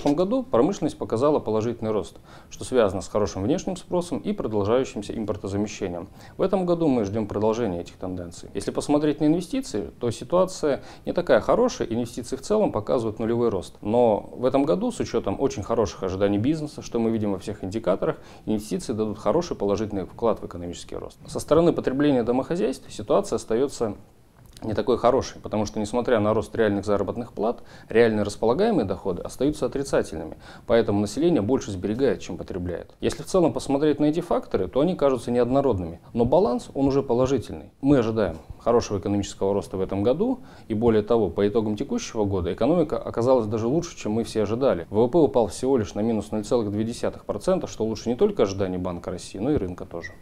прошлом году промышленность показала положительный рост, что связано с хорошим внешним спросом и продолжающимся импортозамещением. В этом году мы ждем продолжения этих тенденций. Если посмотреть на инвестиции, то ситуация не такая хорошая, инвестиции в целом показывают нулевой рост. Но в этом году, с учетом очень хороших ожиданий бизнеса, что мы видим во всех индикаторах, инвестиции дадут хороший положительный вклад в экономический рост. Со стороны потребления домохозяйств ситуация остается не такой хороший, потому что, несмотря на рост реальных заработных плат, реальные располагаемые доходы остаются отрицательными, поэтому население больше сберегает, чем потребляет. Если в целом посмотреть на эти факторы, то они кажутся неоднородными, но баланс, он уже положительный. Мы ожидаем хорошего экономического роста в этом году, и более того, по итогам текущего года экономика оказалась даже лучше, чем мы все ожидали. ВВП упал всего лишь на минус 0,2%, что лучше не только ожиданий Банка России, но и рынка тоже.